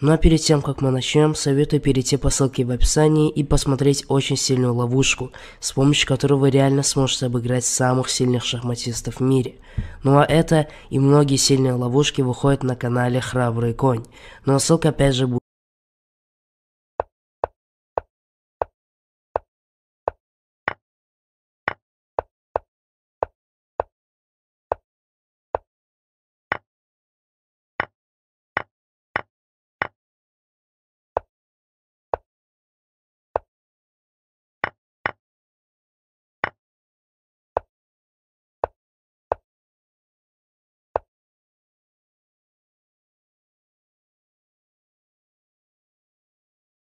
Но ну а перед тем, как мы начнем, советую перейти по ссылке в описании и посмотреть очень сильную ловушку, с помощью которой вы реально сможете обыграть самых сильных шахматистов в мире. Ну а это и многие сильные ловушки выходят на канале Храбрый Конь, но ну а ссылка опять же будет